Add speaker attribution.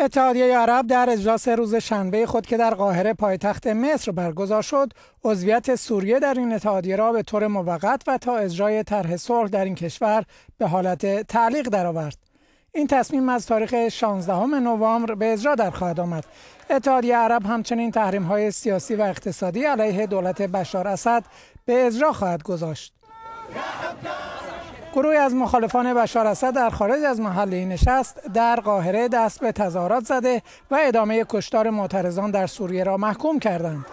Speaker 1: اتحادیه عرب در اجلاس روز شنبه خود که در قاهره پایتخت مصر برگزار شد، عضویت سوریه در این اتحادیه را به طور موقت و تا اجرای طرح صلح در این کشور به حالت تعلیق درآورد. این تصمیم از تاریخ 16 نوامبر به اجرا در خواهد آمد. اتحادیه عرب همچنین تحریم های سیاسی و اقتصادی علیه دولت بشار اسد به اجرا خواهد گذاشت. گروه از مخالفان بشار اسد در خارج از محل این نشست در قاهره دست به تظاهرات زده و ادامه کشتار معترضان در سوریه را محکوم کردند.